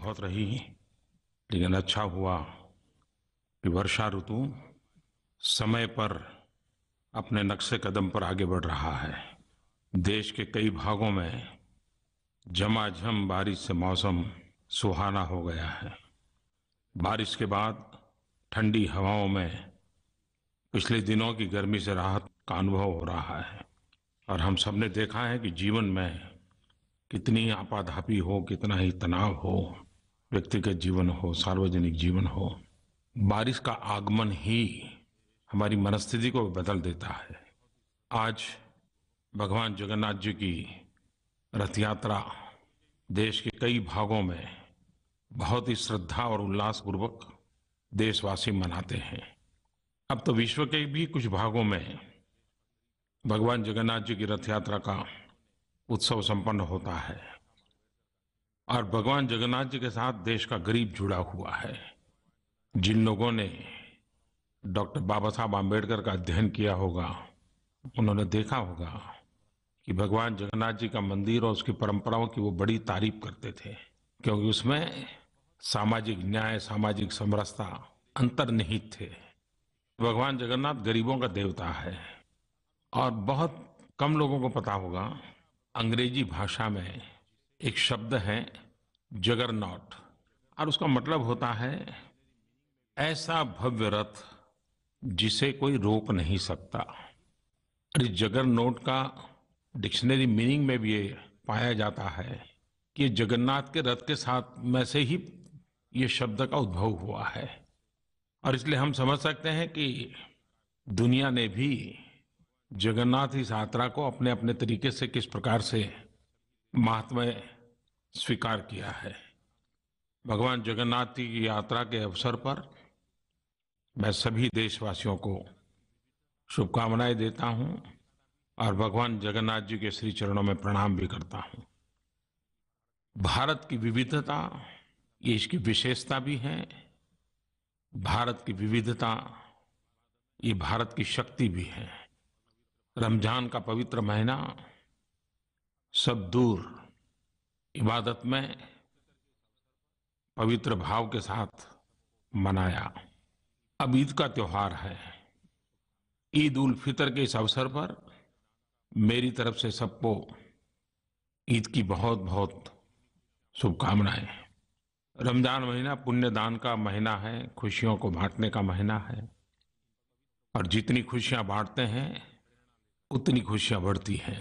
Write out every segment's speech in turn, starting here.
बहुत रही लेकिन अच्छा हुआ कि वर्षा ऋतु समय पर अपने नक्शे कदम पर आगे बढ़ रहा है देश के कई भागों में झमाझम बारिश से मौसम सुहाना हो गया है बारिश के बाद ठंडी हवाओं में पिछले दिनों की गर्मी से राहत का अनुभव हो रहा है और हम सब ने देखा है कि जीवन में कितनी आपाधापी हो कितना ही तनाव हो व्यक्तिगत जीवन हो सार्वजनिक जीवन हो बारिश का आगमन ही हमारी मनस्थिति को बदल देता है आज भगवान जगन्नाथ जी की रथ यात्रा देश के कई भागों में बहुत ही श्रद्धा और उल्लास पूर्वक देशवासी मनाते हैं अब तो विश्व के भी कुछ भागों में भगवान जगन्नाथ जी की रथ यात्रा का उत्सव संपन्न होता है और भगवान जगन्नाथ जी के साथ देश का गरीब जुड़ा हुआ है जिन लोगों ने डॉक्टर बाबा साहब आम्बेडकर का अध्ययन किया होगा उन्होंने देखा होगा कि भगवान जगन्नाथ जी का मंदिर और उसकी परंपराओं की वो बड़ी तारीफ करते थे क्योंकि उसमें सामाजिक न्याय सामाजिक समरसता अंतर्निहित थे भगवान जगन्नाथ गरीबों का देवता है और बहुत कम लोगों को पता होगा अंग्रेजी भाषा में एक शब्द है जगरनॉट और उसका मतलब होता है ऐसा भव्य रथ जिसे कोई रोक नहीं सकता और इस नोट का डिक्शनरी मीनिंग में भी ये पाया जाता है कि जगन्नाथ के रथ के साथ में से ही ये शब्द का उद्भव हुआ है और इसलिए हम समझ सकते हैं कि दुनिया ने भी जगन्नाथ इस यात्रा को अपने अपने तरीके से किस प्रकार से महात्म्य स्वीकार किया है भगवान जगन्नाथ जी की यात्रा के अवसर पर मैं सभी देशवासियों को शुभकामनाएं देता हूं और भगवान जगन्नाथ जी के श्री चरणों में प्रणाम भी करता हूं भारत की विविधता ये इसकी विशेषता भी है भारत की विविधता ये भारत की शक्ति भी है रमजान का पवित्र महीना सब दूर इबादत में पवित्र भाव के साथ मनाया अब ईद का त्यौहार है ईद उल फितर के इस अवसर पर मेरी तरफ से सबको ईद की बहुत बहुत शुभकामनाएं रमजान महीना पुण्य दान का महीना है खुशियों को बांटने का महीना है और जितनी खुशियां बांटते हैं उतनी खुशियां बढ़ती हैं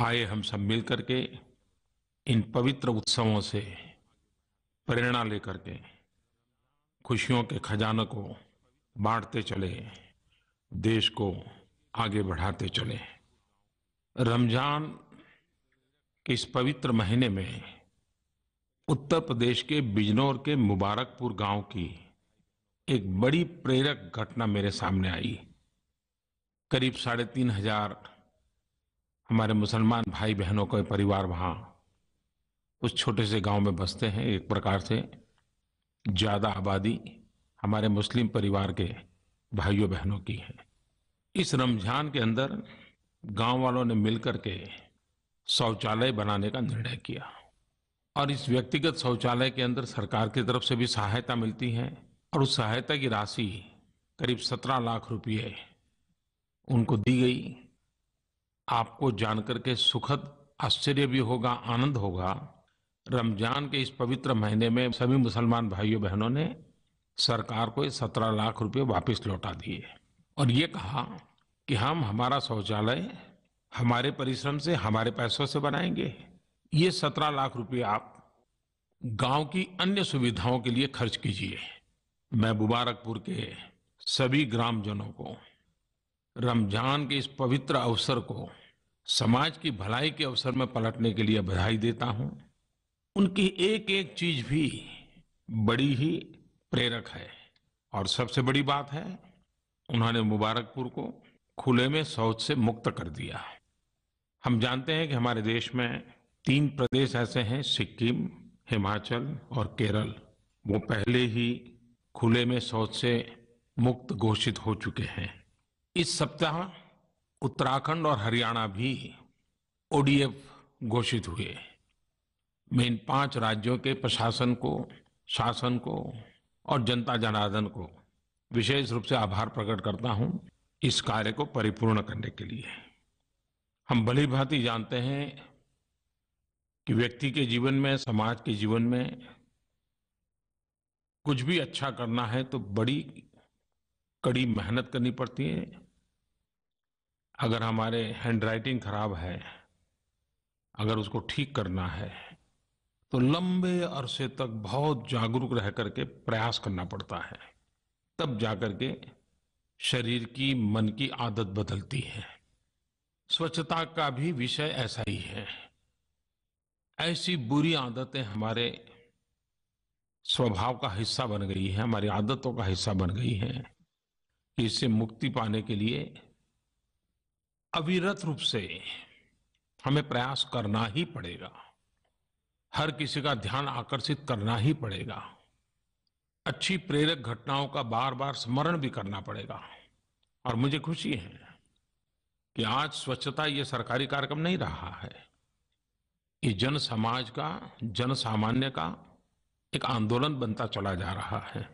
आए हम सब मिल के इन पवित्र उत्सवों से प्रेरणा लेकर के खुशियों के खजाने को बांटते चले देश को आगे बढ़ाते चले रमजान के इस पवित्र महीने में उत्तर प्रदेश के बिजनौर के मुबारकपुर गांव की एक बड़ी प्रेरक घटना मेरे सामने आई करीब साढ़े तीन हजार हमारे मुसलमान भाई बहनों का परिवार वहाँ उस छोटे से गांव में बसते हैं एक प्रकार से ज़्यादा आबादी हमारे मुस्लिम परिवार के भाइयों बहनों की है इस रमजान के अंदर गांव वालों ने मिलकर के शौचालय बनाने का निर्णय किया और इस व्यक्तिगत शौचालय के अंदर सरकार की तरफ से भी सहायता मिलती है और उस सहायता की राशि करीब सत्रह लाख रुपये उनको दी गई आपको जानकर के सुखद आश्चर्य भी होगा आनंद होगा रमजान के इस पवित्र महीने में सभी मुसलमान भाइयों बहनों ने सरकार को सत्रह लाख रुपए वापस लौटा दिए और ये कहा कि हम हमारा शौचालय हमारे परिश्रम से हमारे पैसों से बनाएंगे ये सत्रह लाख रुपये आप गांव की अन्य सुविधाओं के लिए खर्च कीजिए मैं मुबारकपुर के सभी ग्रामजनों को रमजान के इस पवित्र अवसर को समाज की भलाई के अवसर में पलटने के लिए बधाई देता हूं उनकी एक एक चीज भी बड़ी ही प्रेरक है और सबसे बड़ी बात है उन्होंने मुबारकपुर को खुले में शौच से मुक्त कर दिया है हम जानते हैं कि हमारे देश में तीन प्रदेश ऐसे हैं सिक्किम हिमाचल और केरल वो पहले ही खुले में शौच से मुक्त घोषित हो चुके हैं इस सप्ताह उत्तराखंड और हरियाणा भी ओडीएफ घोषित हुए मैं इन पांच राज्यों के प्रशासन को शासन को और जनता जनार्दन को विशेष रूप से आभार प्रकट करता हूं इस कार्य को परिपूर्ण करने के लिए हम भली भांति जानते हैं कि व्यक्ति के जीवन में समाज के जीवन में कुछ भी अच्छा करना है तो बड़ी कड़ी मेहनत करनी पड़ती है अगर हमारे हैंड राइटिंग खराब है अगर उसको ठीक करना है तो लंबे अरसे तक बहुत जागरूक रह करके प्रयास करना पड़ता है तब जाकर के शरीर की मन की आदत बदलती है स्वच्छता का भी विषय ऐसा ही है ऐसी बुरी आदतें हमारे स्वभाव का हिस्सा बन गई है हमारी आदतों का हिस्सा बन गई है इससे मुक्ति पाने के लिए अविरत रूप से हमें प्रयास करना ही पड़ेगा हर किसी का ध्यान आकर्षित करना ही पड़ेगा अच्छी प्रेरक घटनाओं का बार बार स्मरण भी करना पड़ेगा और मुझे खुशी है कि आज स्वच्छता ये सरकारी कार्यक्रम नहीं रहा है ये जन समाज का जन सामान्य का एक आंदोलन बनता चला जा रहा है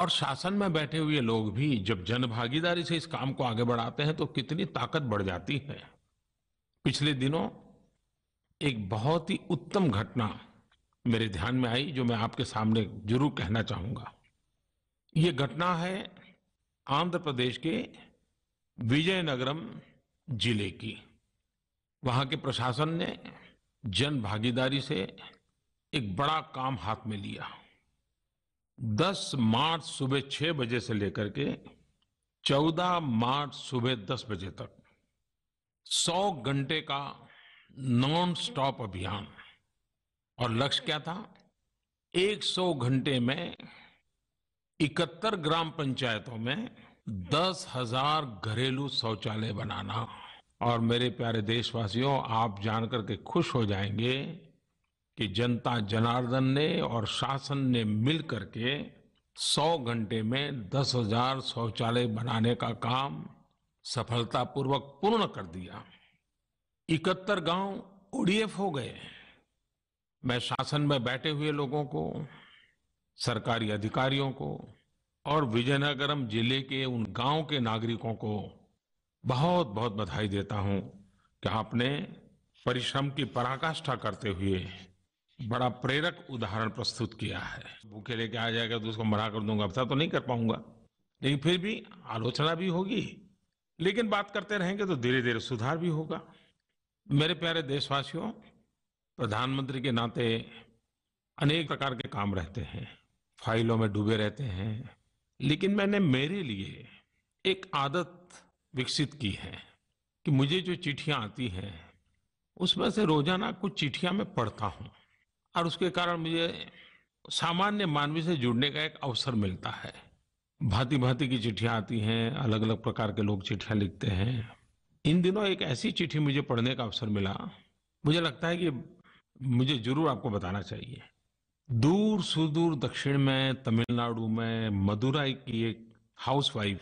और शासन में बैठे हुए लोग भी जब जनभागीदारी से इस काम को आगे बढ़ाते हैं तो कितनी ताकत बढ़ जाती है पिछले दिनों एक बहुत ही उत्तम घटना मेरे ध्यान में आई जो मैं आपके सामने जरूर कहना चाहूंगा ये घटना है आंध्र प्रदेश के विजयनगरम जिले की वहां के प्रशासन ने जन भागीदारी से एक बड़ा काम हाथ में लिया 10 मार्च सुबह छह बजे से लेकर के 14 मार्च सुबह 10 बजे तक 100 घंटे का नॉन स्टॉप अभियान और लक्ष्य क्या था 100 घंटे में 71 ग्राम पंचायतों में दस हजार घरेलू शौचालय बनाना और मेरे प्यारे देशवासियों आप जानकर के खुश हो जाएंगे कि जनता जनार्दन ने और शासन ने मिलकर के 100 घंटे में दस हजार शौचालय बनाने का काम सफलतापूर्वक पूर्ण कर दिया इकहत्तर गांव ओडीएफ हो गए मैं शासन में बैठे हुए लोगों को सरकारी अधिकारियों को और विजयनगरम जिले के उन गांव के नागरिकों को बहुत बहुत बधाई देता हूं कि आपने परिश्रम की पराकाष्ठा करते हुए बड़ा प्रेरक उदाहरण प्रस्तुत किया है भूखे लेके आ जाएगा तो उसको मना कर दूंगा ऐसा तो नहीं कर पाऊंगा लेकिन फिर भी आलोचना भी होगी लेकिन बात करते रहेंगे तो धीरे धीरे सुधार भी होगा मेरे प्यारे देशवासियों प्रधानमंत्री के नाते अनेक प्रकार के काम रहते हैं फाइलों में डूबे रहते हैं लेकिन मैंने मेरे लिए एक आदत विकसित की है कि मुझे जो चिट्ठियां आती हैं उसमें से रोजाना कुछ चिट्ठियां मैं पढ़ता हूँ और उसके कारण मुझे सामान्य मानवी से जुड़ने का एक अवसर मिलता है भांति भांति की चिट्ठियां आती हैं अलग अलग प्रकार के लोग चिट्ठियां लिखते हैं इन दिनों एक ऐसी चिट्ठी मुझे पढ़ने का अवसर मिला मुझे लगता है कि मुझे जरूर आपको बताना चाहिए दूर सुदूर दक्षिण में तमिलनाडु में मदुराई की एक हाउसवाइफ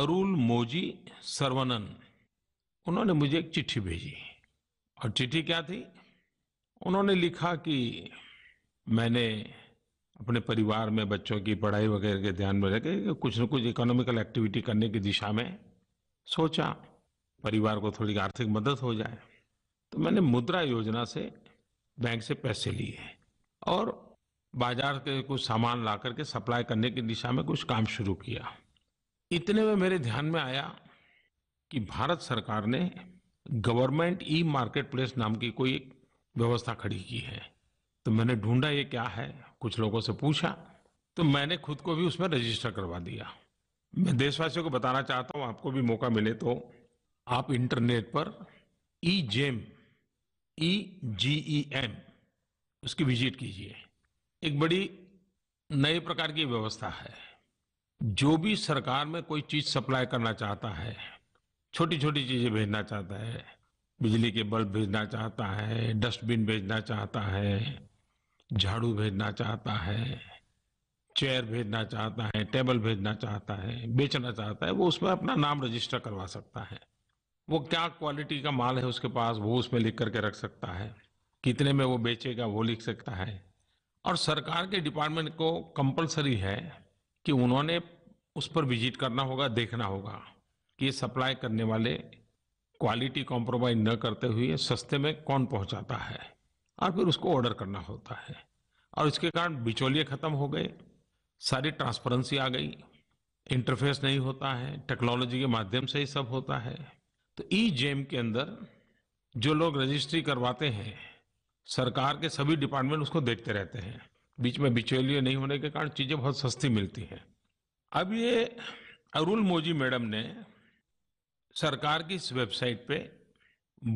अरुल मोजी सरवनन उन्होंने मुझे एक चिट्ठी भेजी और चिट्ठी क्या थी उन्होंने लिखा कि मैंने अपने परिवार में बच्चों की पढ़ाई वगैरह के ध्यान में रखे कुछ न कुछ इकोनॉमिकल एक्टिविटी करने की दिशा में सोचा परिवार को थोड़ी आर्थिक मदद हो जाए तो मैंने मुद्रा योजना से बैंक से पैसे लिए और बाजार के कुछ सामान ला करके सप्लाई करने की दिशा में कुछ काम शुरू किया इतने में मेरे ध्यान में आया कि भारत सरकार ने गवर्नमेंट ई मार्केट प्लेस नाम की कोई एक व्यवस्था खड़ी की है तो मैंने ढूंढा ये क्या है कुछ लोगों से पूछा तो मैंने खुद को भी उसमें रजिस्टर करवा दिया मैं देशवासियों को बताना चाहता हूँ आपको भी मौका मिले तो आप इंटरनेट पर e GeM e G E M उसकी विजिट कीजिए एक बड़ी नए प्रकार की व्यवस्था है जो भी सरकार में कोई चीज सप्लाई करना चाहता है छोटी छोटी चीजें भेजना चाहता है बिजली के बल्ब भेजना चाहता है डस्टबिन भेजना चाहता है झाड़ू भेजना चाहता है चेयर भेजना चाहता है टेबल भेजना चाहता है बेचना चाहता है वो उसमें अपना नाम रजिस्टर करवा सकता है वो क्या क्वालिटी का माल है उसके पास वो उसमें लिख करके रख सकता है कितने में वो बेचेगा वो लिख सकता है और सरकार के डिपार्टमेंट को कंपलसरी है कि उन्होंने उस पर विजिट करना होगा देखना होगा कि सप्लाई करने वाले क्वालिटी कॉम्प्रोमाइज न करते हुए सस्ते में कौन पहुंचाता है और फिर उसको ऑर्डर करना होता है और इसके कारण बिचौलिए खत्म हो गए सारी ट्रांसपेरेंसी आ गई इंटरफेस नहीं होता है टेक्नोलॉजी के माध्यम से ही सब होता है तो ई जेम के अंदर जो लोग रजिस्ट्री करवाते हैं सरकार के सभी डिपार्टमेंट उसको देखते रहते हैं बीच में बिचौलिए नहीं होने के कारण चीज़ें बहुत सस्ती मिलती हैं अब ये अरुल मोजी मैडम ने सरकार की इस वेबसाइट पे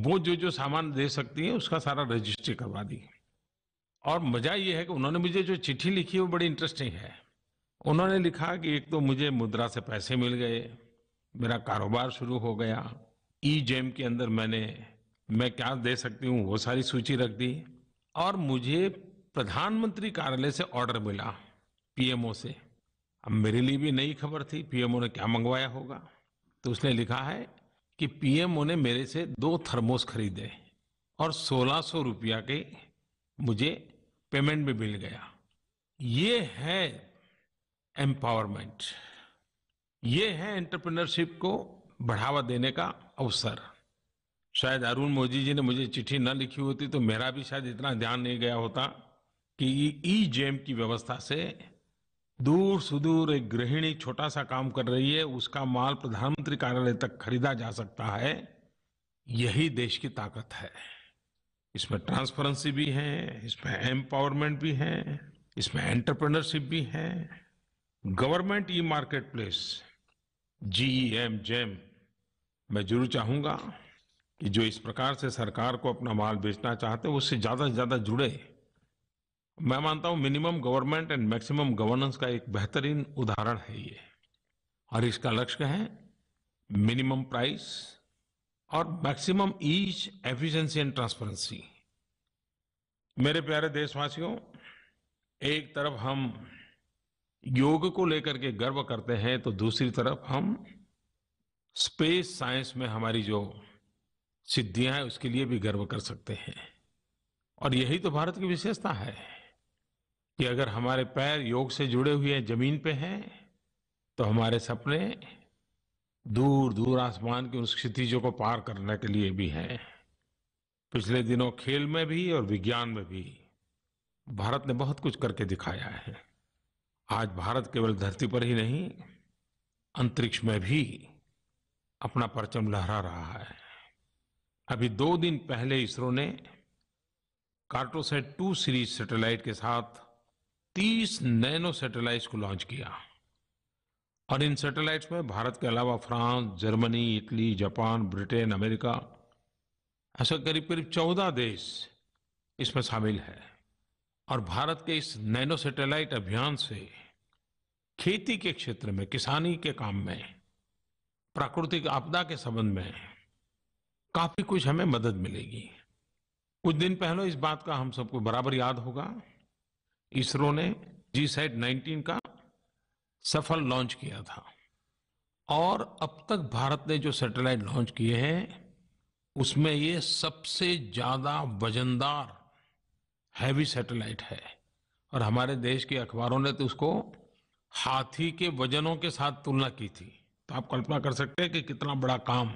वो जो जो सामान दे सकती है उसका सारा रजिस्ट्री करवा दी और मजा ये है कि उन्होंने मुझे जो चिट्ठी लिखी है वो बड़ी इंटरेस्टिंग है उन्होंने लिखा कि एक तो मुझे मुद्रा से पैसे मिल गए मेरा कारोबार शुरू हो गया ई जेम के अंदर मैंने मैं क्या दे सकती हूँ वो सारी सूची रख दी और मुझे प्रधानमंत्री कार्यालय से ऑर्डर मिला पीएमओ से अब मेरे लिए भी नई खबर थी पीएमओ ने क्या मंगवाया होगा तो उसने लिखा है कि पीएमओ ने मेरे से दो थर्मोस खरीदे और सोलह सौ रुपया के मुझे पेमेंट भी मिल गया ये है एम्पावरमेंट ये है एंटरप्रेन्योरशिप को बढ़ावा देने का अवसर शायद अरुण मोदी जी ने मुझे चिट्ठी न लिखी होती तो मेरा भी शायद इतना ध्यान नहीं गया होता कि ई जेम की व्यवस्था से दूर सुदूर एक गृहिणी छोटा सा काम कर रही है उसका माल प्रधानमंत्री कार्यालय तक खरीदा जा सकता है यही देश की ताकत है इसमें ट्रांसपेरेंसी भी है इसमें एम्पावरमेंट भी है इसमें एंटरप्रेनरशिप भी है government e marketplace G E M GeM मैं जरूर चाहूंगा कि जो इस प्रकार से सरकार को अपना माल बेचना चाहते हैं उससे ज्यादा से ज्यादा जुड़े मैं मानता हूं minimum government and maximum governance का एक बेहतरीन उदाहरण है ये और इसका लक्ष्य है मिनिमम प्राइस और maximum ease efficiency and transparency मेरे प्यारे देशवासियों एक तरफ हम योग को लेकर के गर्व करते हैं तो दूसरी तरफ हम स्पेस साइंस में हमारी जो सिद्धियां हैं उसके लिए भी गर्व कर सकते हैं और यही तो भारत की विशेषता है कि अगर हमारे पैर योग से जुड़े हुए हैं जमीन पे हैं तो हमारे सपने दूर दूर आसमान की उन क्षितिजों को पार करने के लिए भी हैं पिछले दिनों खेल में भी और विज्ञान में भी भारत ने बहुत कुछ करके दिखाया है आज भारत केवल धरती पर ही नहीं अंतरिक्ष में भी अपना परचम लहरा रहा है अभी दो दिन पहले इसरो ने कार्टोसैट टू सीरीज सैटेलाइट के साथ 30 नैनो सैटेलाइट्स को लॉन्च किया और इन सैटेलाइट्स में भारत के अलावा France Germany Italy Japan Britain America ऐसा करीब करीब 14 देश इसमें शामिल है और भारत के इस नैनो सैटेलाइट अभियान से खेती के क्षेत्र में किसानी के काम में प्राकृतिक आपदा के संबंध में काफी कुछ हमें मदद मिलेगी कुछ दिन पहले इस बात का हम सबको बराबर याद होगा इसरो ने जी सेट नाइनटीन का सफल लॉन्च किया था और अब तक भारत ने जो सैटेलाइट लॉन्च किए हैं उसमें ये सबसे ज्यादा वजनदार हैवी सैटेलाइट है और हमारे देश के अखबारों ने तो उसको हाथी के वजनों के साथ तुलना की थी तो आप कल्पना कर सकते हैं कि कितना बड़ा काम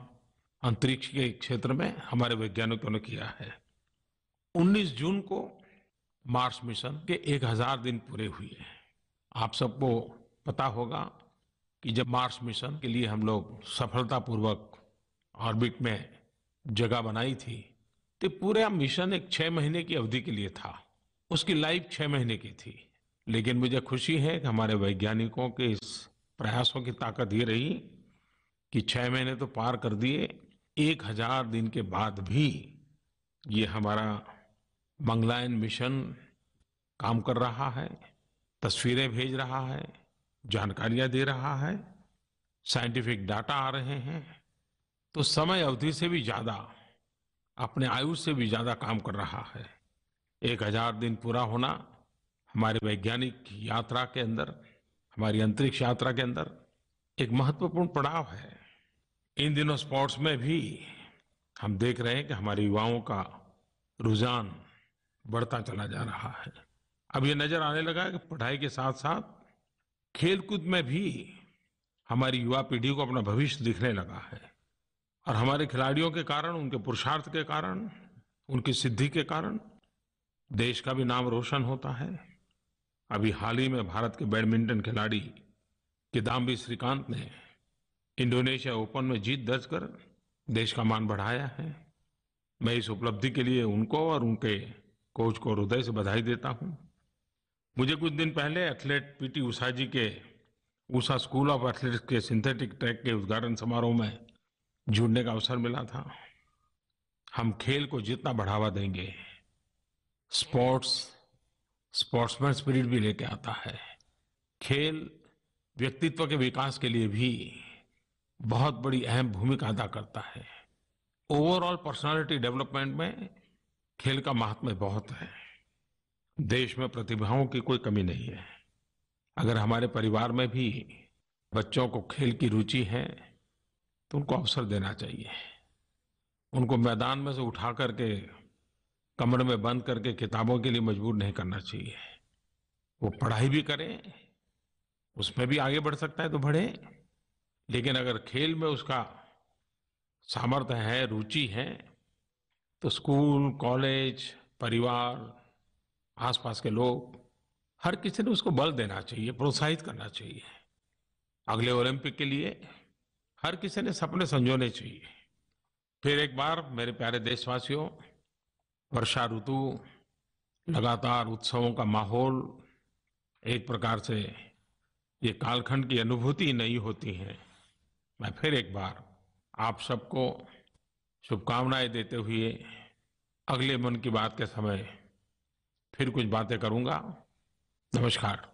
अंतरिक्ष के क्षेत्र में हमारे वैज्ञानिकों ने किया है 19 जून को मार्स मिशन के एक हजार दिन पूरे हुए हैं आप सबको पता होगा कि जब मार्स मिशन के लिए हम लोग सफलतापूर्वक ऑर्बिट में जगह बनाई थी तो पूरा मिशन एक छः महीने की अवधि के लिए था उसकी लाइफ छः महीने की थी लेकिन मुझे खुशी है कि हमारे वैज्ञानिकों के इस प्रयासों की ताकत ये रही कि छः महीने तो पार कर दिए एक हजार दिन के बाद भी ये हमारा मंगलायन मिशन काम कर रहा है तस्वीरें भेज रहा है जानकारियां दे रहा है साइंटिफिक डाटा आ रहे हैं तो समय अवधि से भी ज्यादा अपने आयु से भी ज्यादा काम कर रहा है एक हजार दिन पूरा होना हमारे वैज्ञानिक यात्रा के अंदर हमारी अंतरिक्ष यात्रा के अंदर एक महत्वपूर्ण पड़ाव है इन दिनों स्पोर्ट्स में भी हम देख रहे हैं कि हमारे युवाओं का रुझान बढ़ता चला जा रहा है अब ये नजर आने लगा है कि पढ़ाई के साथ साथ खेलकूद में भी हमारी युवा पीढ़ी को अपना भविष्य दिखने लगा है और हमारे खिलाड़ियों के कारण उनके पुरुषार्थ के कारण उनकी सिद्धि के कारण देश का भी नाम रोशन होता है अभी हाल ही में भारत के बैडमिंटन खिलाड़ी किदाम्बी श्रीकांत ने इंडोनेशिया ओपन में जीत दर्ज कर देश का मान बढ़ाया है मैं इस उपलब्धि के लिए उनको और उनके कोच को हृदय से बधाई देता हूं मुझे कुछ दिन पहले एथलेट पीटी उषा जी के उषा स्कूल ऑफ एथलेटिक्स के सिंथेटिक ट्रैक के उद्घाटन समारोह में जुड़ने का अवसर मिला था हम खेल को जितना बढ़ावा देंगे स्पोर्ट्स स्पोर्ट्समैन स्पिरिट भी लेके आता है खेल व्यक्तित्व के विकास के लिए भी बहुत बड़ी अहम भूमिका अदा करता है ओवरऑल पर्सनालिटी डेवलपमेंट में खेल का महात्म्य बहुत है देश में प्रतिभाओं की कोई कमी नहीं है अगर हमारे परिवार में भी बच्चों को खेल की रुचि है तो उनको अवसर देना चाहिए उनको मैदान में से उठा करके कमरे में बंद करके किताबों के लिए मजबूर नहीं करना चाहिए वो पढ़ाई भी करें उसमें भी आगे बढ़ सकता है तो बढ़े लेकिन अगर खेल में उसका सामर्थ्य है रुचि है तो स्कूल कॉलेज परिवार आसपास के लोग हर किसी ने उसको बल देना चाहिए प्रोत्साहित करना चाहिए अगले ओलंपिक के लिए हर किसी ने सपने संजोने चाहिए फिर एक बार मेरे प्यारे देशवासियों वर्षा ऋतु लगातार उत्सवों का माहौल एक प्रकार से ये कालखंड की अनुभूति नहीं होती है मैं फिर एक बार आप सबको शुभकामनाएं देते हुए अगले मन की बात के समय फिर कुछ बातें करूंगा नमस्कार